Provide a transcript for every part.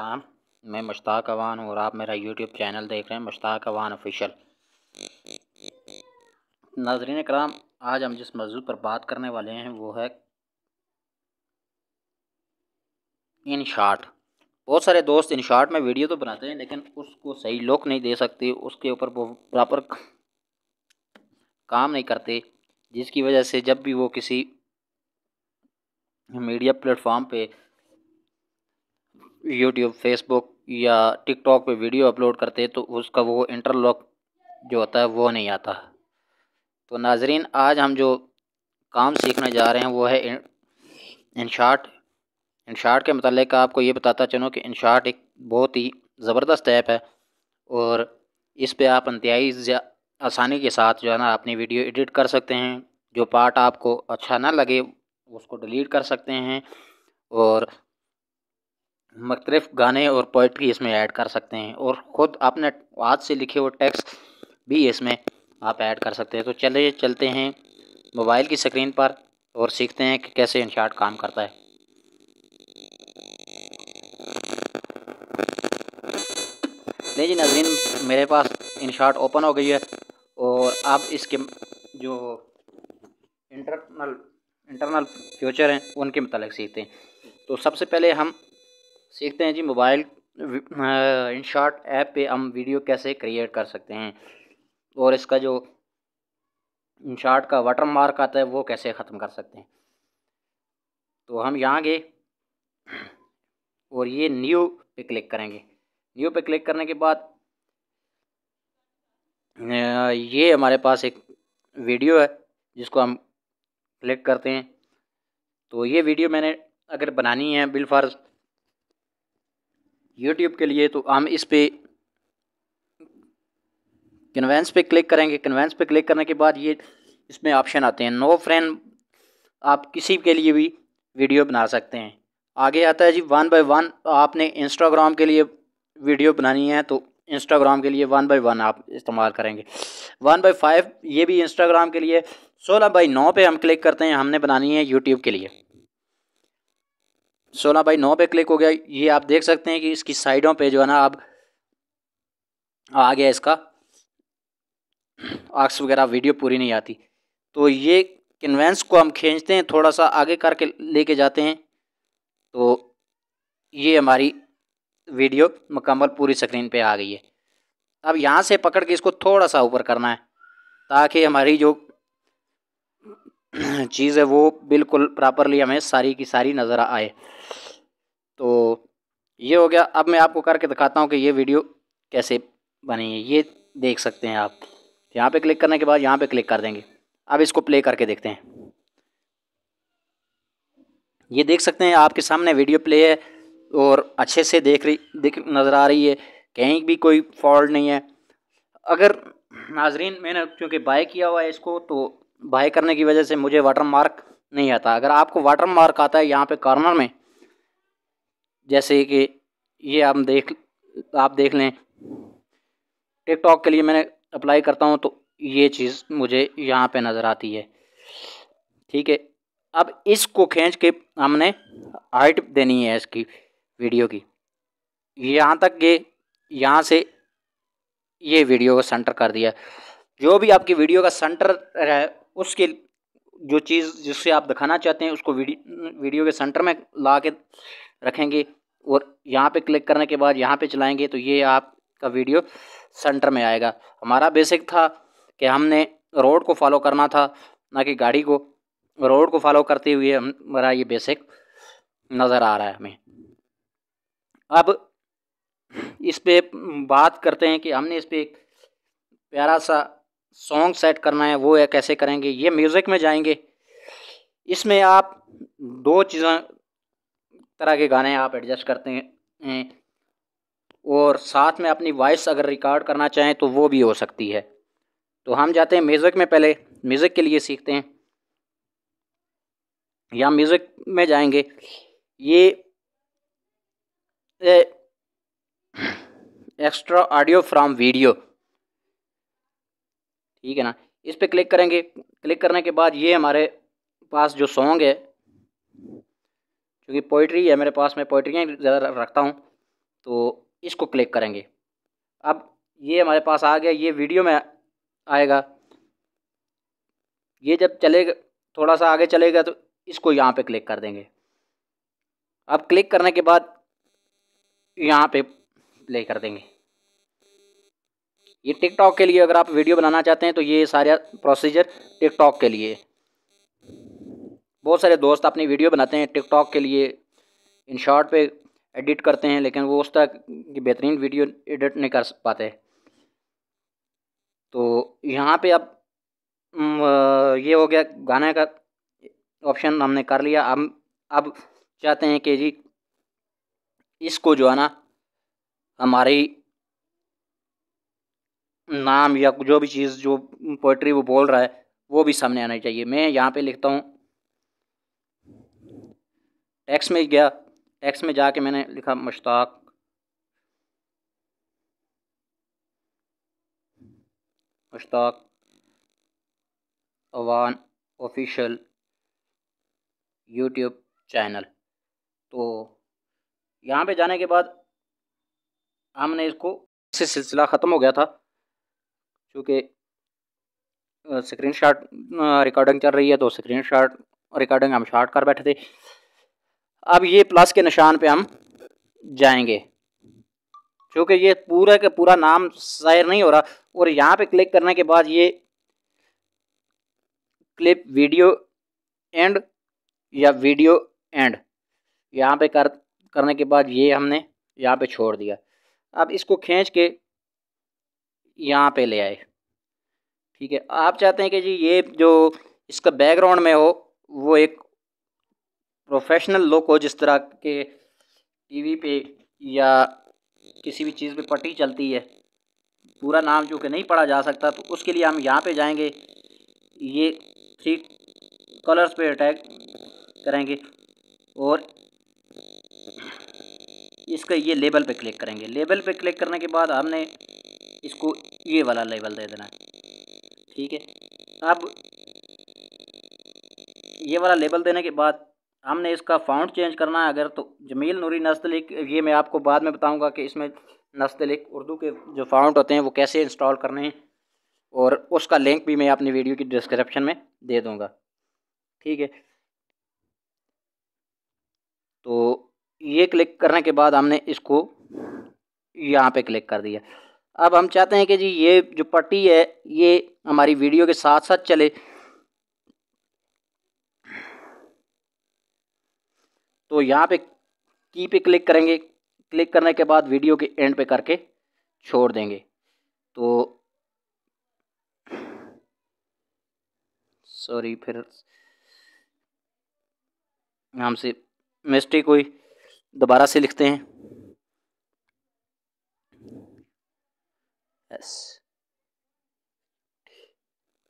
पाकिस्तान मैं मुश्ताक अवान और आप मेरा यूट्यूब चैनल देख रहे हैं मुश्ताक अवान ऑफिशियल नाजरीन कराम आज हम जिस मौजू पर बात करने वाले हैं वो है इन शार्ट बहुत सारे दोस्त इन शार्ट में वीडियो तो बनाते हैं लेकिन उसको सही लुक नहीं दे सकते उसके ऊपर वो प्रॉपर काम नहीं करते जिसकी वजह से जब भी वो किसी मीडिया प्लेटफॉर्म पे यूट्यूब फेसबुक या टिकटॉक पे वीडियो अपलोड करते तो उसका वो इंटरलॉक जो होता है वो नहीं आता तो नाजरीन आज हम जो काम सीखने जा रहे हैं वो है इनशार्ट शार्ट के मतलब आपको ये बताता चलो कि शार्ट एक बहुत ही ज़बरदस्त ऐप है और इस पर आप इंतहाई आसानी के साथ जो है ना अपनी वीडियो एडिट कर सकते हैं जो पार्ट आपको अच्छा ना लगे उसको डिलीट कर सकते हैं और मख्तलफ़ गाने और पोइट्री इसमें ऐड कर सकते हैं और ख़ुद आपने हाथ से लिखे हुए टेक्स्ट भी इसमें आप ऐड कर सकते हैं तो चलिए चलते हैं मोबाइल की स्क्रीन पर और सीखते हैं कि कैसे इनशार्ट काम करता है जी नजरीन मेरे पास इनशार्ट ओपन हो गई है और अब इसके जो इंटरनल इंटरनल फ्यूचर हैं उनके मतलब सीखते हैं तो सबसे पहले हम सीखते हैं जी मोबाइल इन शॉर्ट ऐप पे हम वीडियो कैसे क्रिएट कर सकते हैं और इसका जो इन शॉर्ट का वाटर मार्क आता है वो कैसे ख़त्म कर सकते हैं तो हम यहाँ गए और ये न्यू पे क्लिक करेंगे न्यू पे क्लिक करने के बाद ये हमारे पास एक वीडियो है जिसको हम क्लिक करते हैं तो ये वीडियो मैंने अगर बनानी है बिलफ़र्ज यूट्यूब के लिए तो हम इस पर कन्वेंस पे क्लिक करेंगे कन्वेंस पे क्लिक करने के बाद ये इसमें ऑप्शन आते हैं नो फ्रेंड आप किसी के लिए भी वीडियो बना सकते हैं आगे आता है जी वन बाय वन आपने इंस्टाग्राम के लिए वीडियो बनानी है तो इंस्टाग्राम के लिए वन बाई वन आप इस्तेमाल करेंगे वन बाई फाइव ये भी इंस्टाग्राम के लिए सोलह बाई नौ पर हम क्लिक करते हैं हमने बनानी है यूट्यूब के लिए सोलह बाई नौ पे क्लिक हो गया ये आप देख सकते हैं कि इसकी साइडों पे जो है ना अब आ गया इसका आक्स वगैरह वीडियो पूरी नहीं आती तो ये कन्वेंस को हम खींचते हैं थोड़ा सा आगे करके लेके जाते हैं तो ये हमारी वीडियो मुकम्मल पूरी स्क्रीन पे आ गई है अब यहाँ से पकड़ के इसको थोड़ा सा ऊपर करना है ताकि हमारी जो चीज़ है वो बिल्कुल प्रॉपरली हमें सारी की सारी नज़र आए तो ये हो गया अब मैं आपको करके दिखाता हूँ कि ये वीडियो कैसे बनी है ये देख सकते हैं आप यहाँ पे क्लिक करने के बाद यहाँ पे क्लिक कर देंगे अब इसको प्ले करके देखते हैं ये देख सकते हैं आपके सामने वीडियो प्ले है और अच्छे से देख रही देख नज़र आ रही है कहीं भी कोई फॉल्ट नहीं है अगर नाजरीन मैंने क्योंकि बाय किया हुआ है इसको तो बाई करने की वजह से मुझे वाटर मार्क नहीं आता अगर आपको वाटर मार्क आता है यहाँ पे कॉर्नर में जैसे कि ये आप देख आप देख लें टिकटॉक के लिए मैंने अप्लाई करता हूँ तो ये चीज़ मुझे यहाँ पे नज़र आती है ठीक है अब इसको खींच के हमने हाइट देनी है इसकी वीडियो की यहाँ तक ये यहाँ से ये वीडियो को सेंटर कर दिया जो भी आपकी वीडियो का सेंटर उसके जो चीज़ जिससे आप दिखाना चाहते हैं उसको वीडियो वीडियो के सेंटर में ला के रखेंगे और यहाँ पे क्लिक करने के बाद यहाँ पे चलाएंगे तो ये आपका वीडियो सेंटर में आएगा हमारा बेसिक था कि हमने रोड को फॉलो करना था ना कि गाड़ी को रोड को फॉलो करते हुए हमारा ये बेसिक नज़र आ रहा है हमें अब इस पर बात करते हैं कि हमने इस पर एक प्यारा सा सॉन्ग सेट करना है वो है कैसे करेंगे ये म्यूज़िक में जाएंगे इसमें आप दो चीज़ें तरह के गाने आप एडजस्ट करते हैं और साथ में अपनी वॉइस अगर रिकॉर्ड करना चाहें तो वो भी हो सकती है तो हम जाते हैं म्यूज़िक में पहले म्यूज़िक के लिए सीखते हैं या म्यूज़िक में जाएंगे ये एक्स्ट्रा ऑडियो फ्रॉम वीडियो ठीक है ना इस पर क्लिक करेंगे क्लिक करने के बाद ये हमारे पास जो सॉन्ग है क्योंकि पोइट्री है मेरे पास मैं पोइट्रियाँ ज़्यादा रखता हूँ तो इसको क्लिक करेंगे अब ये हमारे पास आ गया ये वीडियो में आएगा ये जब चलेगा थोड़ा सा आगे चलेगा तो इसको यहाँ पे क्लिक कर देंगे अब क्लिक करने के बाद यहाँ पे प्ले कर देंगे ये टिकटॉक के लिए अगर आप वीडियो बनाना चाहते हैं तो ये सारा प्रोसीजर टिकटॉक के लिए बहुत सारे दोस्त अपनी वीडियो बनाते हैं टिकटॉक के लिए इन शॉर्ट पे एडिट करते हैं लेकिन वो उस तरह की बेहतरीन वीडियो एडिट नहीं कर पाते तो यहाँ पे अब ये हो गया गाने का ऑप्शन हमने कर लिया हम अब चाहते हैं कि जी इसको जो है ना हमारी नाम या जो भी चीज़ जो पोइट्री वो बोल रहा है वो भी सामने आना चाहिए मैं यहाँ पे लिखता हूँ टैक्स में गया टैक्स में जाके मैंने लिखा Mushtaq Mushtaq Awan official YouTube channel तो यहाँ पे जाने के बाद हमने इसको से सिलसिला ख़त्म हो गया था चूँकि स्क्रीन शॉट रिकॉर्डिंग चल रही है तो स्क्रीन शॉट रिकॉर्डिंग हम शॉर्ट कर बैठे थे अब ये प्लस के निशान पे हम जाएंगे क्योंकि ये पूरा का पूरा नाम शायर नहीं हो रहा और यहाँ पे क्लिक करने के बाद ये क्लिप वीडियो एंड या वीडियो एंड यहाँ पे कर करने के बाद ये हमने यहाँ पे छोड़ दिया अब इसको खींच के यहाँ पे ले आए ठीक है आप चाहते हैं कि जी ये जो इसका बैकग्राउंड में हो वो एक प्रोफेशनल लुक हो जिस तरह के टीवी पे या किसी भी चीज़ पे पट्टी चलती है पूरा नाम जो कि नहीं पढ़ा जा सकता तो उसके लिए हम यहाँ पे जाएंगे ये थ्री कलर्स पे अटैक करेंगे और इसका ये लेबल पे क्लिक करेंगे लेबल पे क्लिक करने के बाद हमने इसको ये वाला लेवल दे देना ठीक है अब ये वाला लेबल देने के बाद हमने इसका फाउंड चेंज करना है अगर तो जमील नूरी नस्तलिक ये मैं आपको बाद में बताऊंगा कि इसमें नस्तलिक उर्दू के जो फाउंड होते हैं वो कैसे इंस्टॉल करने हैं और उसका लिंक भी मैं अपनी वीडियो की डिस्क्रिप्शन में दे दूंगा ठीक है तो ये क्लिक करने के बाद हमने इसको यहाँ पे क्लिक कर दिया अब हम चाहते हैं कि जी ये जो पट्टी है ये हमारी वीडियो के साथ साथ चले तो यहाँ पे की पे क्लिक करेंगे क्लिक करने के बाद वीडियो के एंड पे करके छोड़ देंगे तो सॉरी फिर हमसे मिस्टेक हुई दोबारा से लिखते हैं S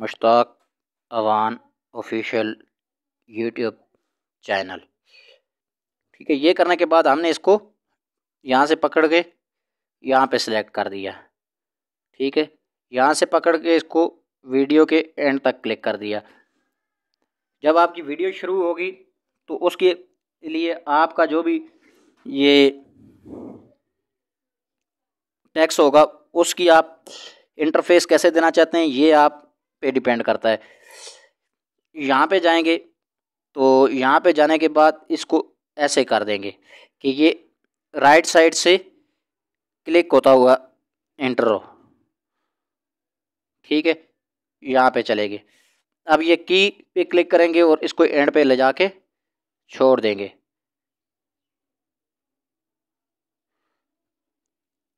Mushtaq Awan official YouTube channel ठीक है ये करने के बाद हमने इसको यहाँ से पकड़ के यहाँ पे सिलेक्ट कर दिया ठीक है यहाँ से पकड़ के इसको वीडियो के एंड तक क्लिक कर दिया जब आपकी वीडियो शुरू होगी तो उसके लिए आपका जो भी ये टैक्स होगा उसकी आप इंटरफेस कैसे देना चाहते हैं ये आप पे डिपेंड करता है यहाँ पे जाएंगे तो यहाँ पे जाने के बाद इसको ऐसे कर देंगे कि ये राइट साइड से क्लिक होता हुआ एंटर हो ठीक है यहाँ पे चले अब ये की पे क्लिक करेंगे और इसको एंड पे ले जाके छोड़ देंगे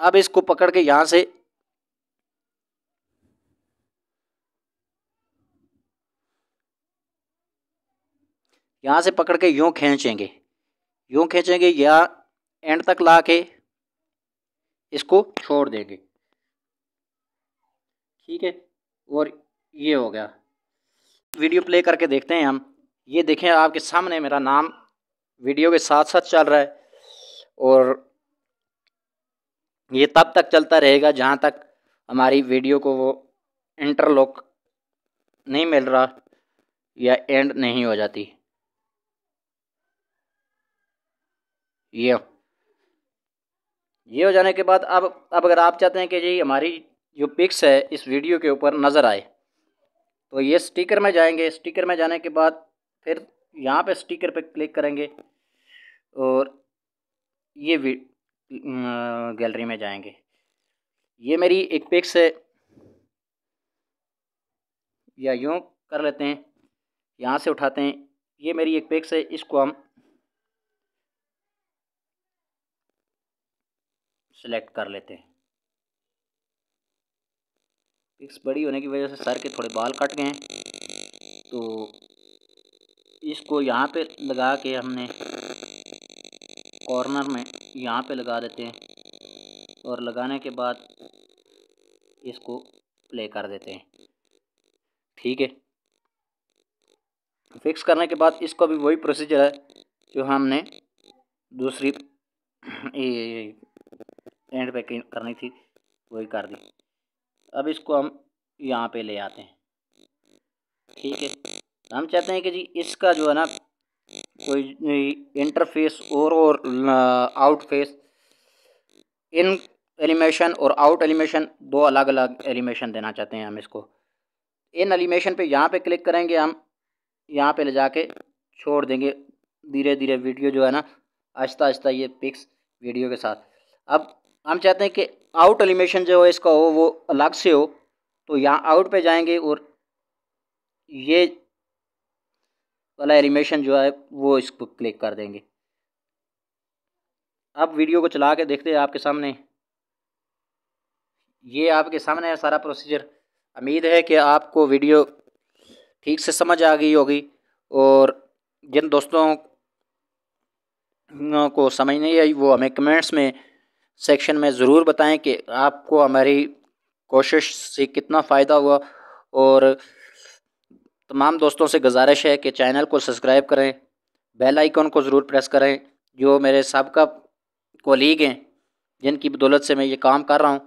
अब इसको पकड़ के यहाँ से यहाँ से पकड़ के यूँ खींचेंगे यूँ खींचेंगे या एंड तक ला के इसको छोड़ देंगे ठीक है और ये हो गया वीडियो प्ले करके देखते हैं हम ये देखें आपके सामने मेरा नाम वीडियो के साथ साथ चल रहा है और ये तब तक चलता रहेगा जहाँ तक हमारी वीडियो को वो इंटरलॉक नहीं मिल रहा या एंड नहीं हो जाती ये ये हो जाने के बाद अब अब अगर आप चाहते हैं कि जी हमारी जो पिक्स है इस वीडियो के ऊपर नज़र आए तो ये स्टिकर में जाएंगे स्टिकर में जाने के बाद फिर यहाँ पे स्टिकर पे क्लिक करेंगे और ये गैलरी में जाएंगे ये मेरी एक पिक्स है या यूँ कर लेते हैं यहाँ से उठाते हैं ये मेरी एक पिक्स है इसको हम सेलेक्ट कर लेते हैं पिक्स बड़ी होने की वजह से सर के थोड़े बाल कट गए हैं तो इसको यहाँ पे लगा के हमने कॉर्नर में यहाँ पे लगा देते हैं और लगाने के बाद इसको प्ले कर देते हैं ठीक है फिक्स करने के बाद इसको भी वही प्रोसीजर है जो हमने दूसरी एंड पे करनी थी वही कर दी अब इसको हम यहाँ पे ले आते हैं ठीक है हम चाहते हैं कि जी इसका जो है ना इंटरफेस और और आउट फेस इन एलिमेशन और आउट एलिमेशन दो अलग अलग एलिमेशन देना चाहते हैं हम इसको इन एलिमेशन पे यहाँ पे क्लिक करेंगे हम यहाँ पे ले जाके छोड़ देंगे धीरे धीरे वीडियो जो है ना आहिस्ता आहिस्ता ये पिक्स वीडियो के साथ अब हम चाहते हैं कि आउट एलिमेशन जो है इसका हो वो अलग से हो तो यहाँ आउट पे जाएंगे और ये वाला एनिमेशन जो है वो इसको क्लिक कर देंगे अब वीडियो को चला के देखते हैं आपके सामने ये आपके सामने है सारा प्रोसीजर उम्मीद है कि आपको वीडियो ठीक से समझ आ गई होगी और जिन दोस्तों को समझ नहीं आई वो हमें कमेंट्स में सेक्शन में ज़रूर बताएं कि आपको हमारी कोशिश से कितना फ़ायदा हुआ और तमाम दोस्तों से गुजारिश है कि चैनल को सब्सक्राइब करें बेल आइकन को ज़रूर प्रेस करें जो मेरे सबका कोलीग हैं जिनकी बदौलत से मैं ये काम कर रहा हूँ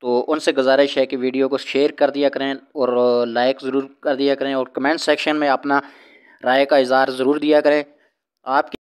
तो उनसे गुजारिश है कि वीडियो को शेयर कर दिया करें और लाइक ज़रूर कर दिया करें और कमेंट सेक्शन में अपना राय का इजहार ज़रूर दिया करें आपकी